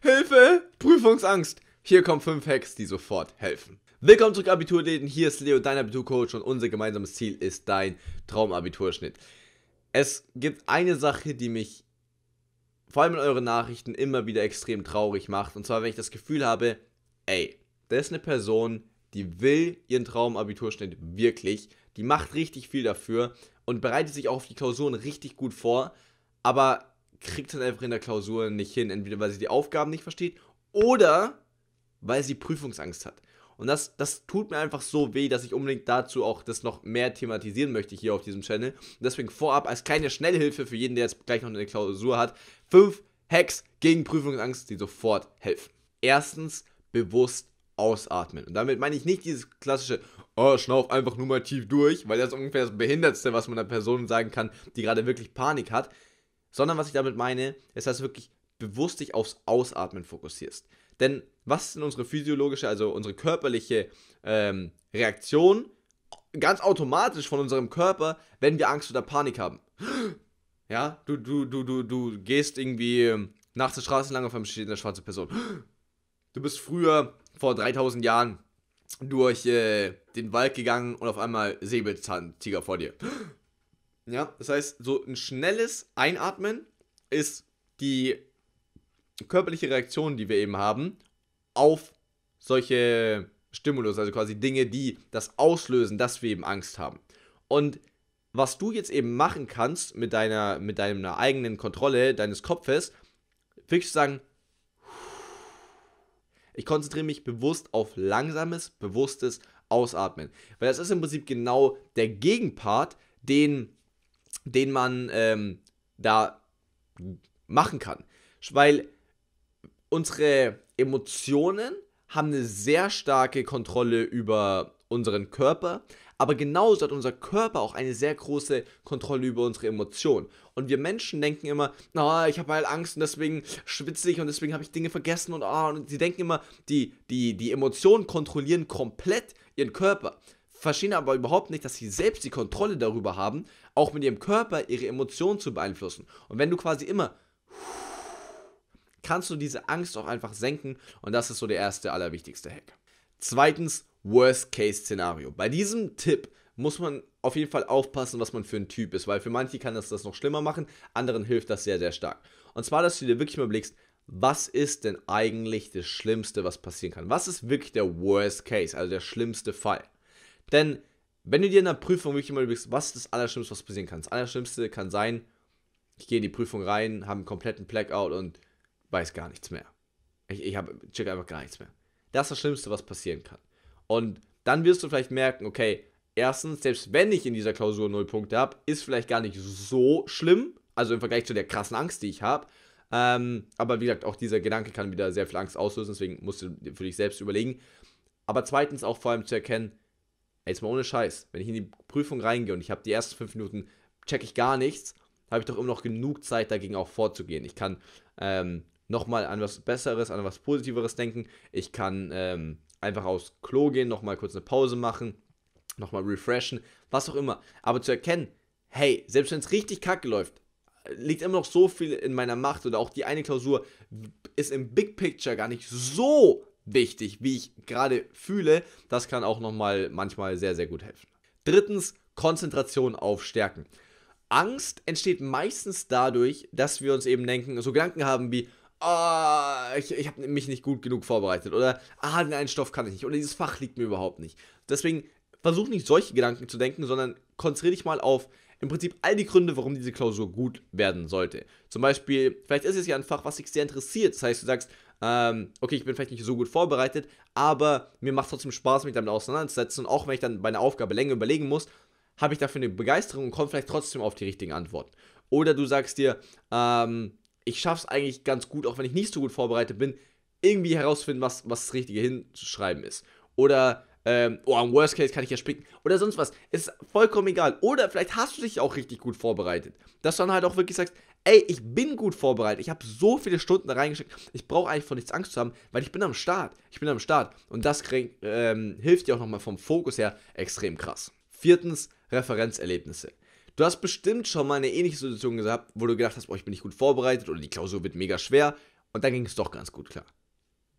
Hilfe! Prüfungsangst! Hier kommen 5 Hacks, die sofort helfen. Willkommen zurück, Abiturläden. Hier ist Leo, dein Abiturcoach, und unser gemeinsames Ziel ist dein Traumabiturschnitt. Es gibt eine Sache, die mich vor allem in euren Nachrichten immer wieder extrem traurig macht. Und zwar, wenn ich das Gefühl habe, ey, da ist eine Person, die will ihren Traumabiturschnitt wirklich, die macht richtig viel dafür und bereitet sich auch auf die Klausuren richtig gut vor, aber kriegt es halt einfach in der Klausur nicht hin. Entweder weil sie die Aufgaben nicht versteht oder weil sie Prüfungsangst hat. Und das, das tut mir einfach so weh, dass ich unbedingt dazu auch das noch mehr thematisieren möchte hier auf diesem Channel. Und deswegen vorab als kleine Schnellhilfe für jeden, der jetzt gleich noch eine Klausur hat, fünf Hacks gegen Prüfungsangst, die sofort helfen. Erstens, bewusst ausatmen. Und damit meine ich nicht dieses klassische, oh, schnauf einfach nur mal tief durch, weil das ist ungefähr das Behindertste, was man einer Person sagen kann, die gerade wirklich Panik hat. Sondern was ich damit meine, ist, dass du wirklich bewusst dich aufs Ausatmen fokussierst. Denn was ist denn unsere physiologische, also unsere körperliche ähm, Reaktion ganz automatisch von unserem Körper, wenn wir Angst oder Panik haben? Ja, du, du, du, du, du gehst irgendwie ähm, nachts der Straße lang auf einem steht eine schwarze Person. Du bist früher vor 3000 Jahren durch äh, den Wald gegangen und auf einmal Säbelzahntiger vor dir. Ja, das heißt, so ein schnelles Einatmen ist die körperliche Reaktion, die wir eben haben, auf solche Stimulus, also quasi Dinge, die das auslösen, dass wir eben Angst haben. Und was du jetzt eben machen kannst mit deiner, mit deiner eigenen Kontrolle deines Kopfes, wirklich zu sagen, ich konzentriere mich bewusst auf langsames, bewusstes Ausatmen. Weil das ist im Prinzip genau der Gegenpart, den den man ähm, da machen kann. Weil unsere Emotionen haben eine sehr starke Kontrolle über unseren Körper, aber genauso hat unser Körper auch eine sehr große Kontrolle über unsere Emotionen. Und wir Menschen denken immer, na, oh, ich habe halt Angst und deswegen schwitze ich und deswegen habe ich Dinge vergessen und, oh, und sie denken immer, die, die, die Emotionen kontrollieren komplett ihren Körper verstehen aber überhaupt nicht, dass sie selbst die Kontrolle darüber haben, auch mit ihrem Körper ihre Emotionen zu beeinflussen. Und wenn du quasi immer kannst du diese Angst auch einfach senken und das ist so der erste allerwichtigste Hack. Zweitens Worst-Case-Szenario. Bei diesem Tipp muss man auf jeden Fall aufpassen, was man für ein Typ ist, weil für manche kann das das noch schlimmer machen, anderen hilft das sehr, sehr stark. Und zwar, dass du dir wirklich mal blickst, was ist denn eigentlich das Schlimmste, was passieren kann? Was ist wirklich der Worst Case, also der schlimmste Fall? Denn wenn du dir in der Prüfung wirklich mal überlegst, was ist das Allerschlimmste, was passieren kann? Das Allerschlimmste kann sein, ich gehe in die Prüfung rein, habe einen kompletten Blackout und weiß gar nichts mehr. Ich, ich hab, check einfach gar nichts mehr. Das ist das Schlimmste, was passieren kann. Und dann wirst du vielleicht merken, okay, erstens, selbst wenn ich in dieser Klausur null Punkte habe, ist vielleicht gar nicht so schlimm, also im Vergleich zu der krassen Angst, die ich habe. Ähm, aber wie gesagt, auch dieser Gedanke kann wieder sehr viel Angst auslösen, deswegen musst du für dich selbst überlegen. Aber zweitens auch vor allem zu erkennen, jetzt mal ohne Scheiß, wenn ich in die Prüfung reingehe und ich habe die ersten fünf Minuten, checke ich gar nichts, habe ich doch immer noch genug Zeit, dagegen auch vorzugehen. Ich kann ähm, nochmal an was Besseres, an was Positiveres denken. Ich kann ähm, einfach aufs Klo gehen, nochmal kurz eine Pause machen, nochmal refreshen, was auch immer. Aber zu erkennen, hey, selbst wenn es richtig kacke läuft, liegt immer noch so viel in meiner Macht oder auch die eine Klausur ist im Big Picture gar nicht so wichtig, wie ich gerade fühle. Das kann auch nochmal manchmal sehr, sehr gut helfen. Drittens, Konzentration auf Stärken. Angst entsteht meistens dadurch, dass wir uns eben denken, so Gedanken haben wie, ah, oh, ich, ich habe mich nicht gut genug vorbereitet oder, ah, den einen Stoff kann ich nicht oder dieses Fach liegt mir überhaupt nicht. Deswegen versuch nicht solche Gedanken zu denken, sondern konzentriere dich mal auf im Prinzip all die Gründe, warum diese Klausur gut werden sollte. Zum Beispiel, vielleicht ist es ja ein Fach, was dich sehr interessiert. Das heißt, du sagst, ähm, okay, ich bin vielleicht nicht so gut vorbereitet, aber mir macht trotzdem Spaß, mich damit auseinanderzusetzen. Und auch wenn ich dann bei einer Aufgabe länger überlegen muss, habe ich dafür eine Begeisterung und komme vielleicht trotzdem auf die richtigen Antworten. Oder du sagst dir, ähm, ich schaffe es eigentlich ganz gut, auch wenn ich nicht so gut vorbereitet bin, irgendwie herauszufinden, was, was das Richtige hinzuschreiben ist. Oder ähm, oh, am Worst Case kann ich ja spicken oder sonst was. Ist vollkommen egal. Oder vielleicht hast du dich auch richtig gut vorbereitet, dass du dann halt auch wirklich sagst, Ey, ich bin gut vorbereitet. Ich habe so viele Stunden da reingeschickt. Ich brauche eigentlich vor nichts Angst zu haben, weil ich bin am Start. Ich bin am Start. Und das krieg, ähm, hilft dir auch nochmal vom Fokus her extrem krass. Viertens, Referenzerlebnisse. Du hast bestimmt schon mal eine ähnliche Situation gehabt, wo du gedacht hast, boah, ich bin nicht gut vorbereitet oder die Klausur wird mega schwer und dann ging es doch ganz gut klar.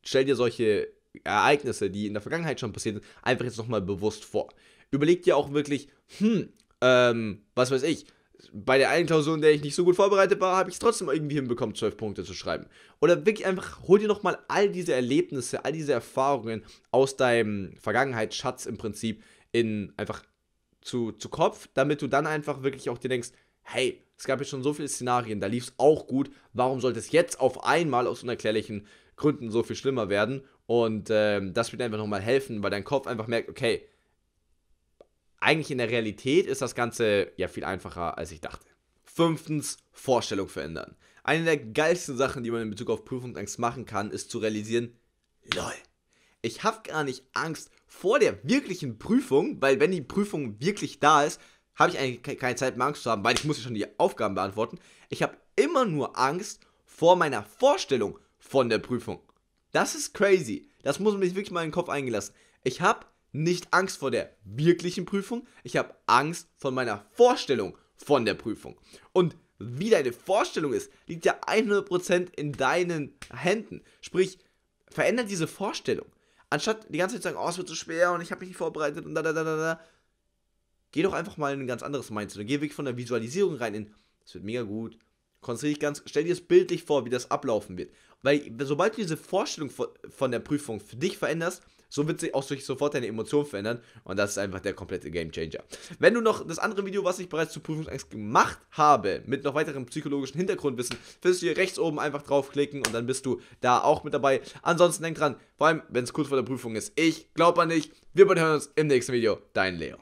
Stell dir solche Ereignisse, die in der Vergangenheit schon passiert sind, einfach jetzt nochmal bewusst vor. Überleg dir auch wirklich, hm, ähm, was weiß ich, bei der einen Klausur, in der ich nicht so gut vorbereitet war, habe ich es trotzdem irgendwie hinbekommen, zwölf Punkte zu schreiben. Oder wirklich einfach, hol dir nochmal all diese Erlebnisse, all diese Erfahrungen aus deinem Vergangenheitsschatz im Prinzip in einfach zu, zu Kopf, damit du dann einfach wirklich auch dir denkst, hey, es gab jetzt schon so viele Szenarien, da lief es auch gut, warum sollte es jetzt auf einmal aus unerklärlichen Gründen so viel schlimmer werden? Und ähm, das wird einfach nochmal helfen, weil dein Kopf einfach merkt, okay, eigentlich in der Realität ist das Ganze ja viel einfacher, als ich dachte. Fünftens, Vorstellung verändern. Eine der geilsten Sachen, die man in Bezug auf Prüfungsangst machen kann, ist zu realisieren, lol, ich habe gar nicht Angst vor der wirklichen Prüfung, weil wenn die Prüfung wirklich da ist, habe ich eigentlich keine Zeit mehr Angst zu haben, weil ich muss ja schon die Aufgaben beantworten. Ich habe immer nur Angst vor meiner Vorstellung von der Prüfung. Das ist crazy. Das muss man sich wirklich mal in den Kopf eingelassen. Ich habe nicht Angst vor der wirklichen Prüfung, ich habe Angst vor meiner Vorstellung von der Prüfung. Und wie deine Vorstellung ist, liegt ja 100% in deinen Händen. Sprich, veränder diese Vorstellung. Anstatt die ganze Zeit zu sagen, oh, es wird so schwer und ich habe mich nicht vorbereitet und da, da, da, da, da. Geh doch einfach mal in ein ganz anderes Mindset und geh wirklich von der Visualisierung rein in, es wird mega gut. Konzentriere dich ganz, stell dir das bildlich vor, wie das ablaufen wird. Weil sobald du diese Vorstellung von der Prüfung für dich veränderst, so wird sich auch sofort deine Emotionen verändern und das ist einfach der komplette Gamechanger. Wenn du noch das andere Video, was ich bereits zu Prüfungsangst gemacht habe, mit noch weiteren psychologischen Hintergrundwissen, findest du hier rechts oben einfach draufklicken und dann bist du da auch mit dabei. Ansonsten denk dran, vor allem wenn es kurz vor der Prüfung ist, ich glaube an dich. Wir hören uns im nächsten Video. Dein Leo.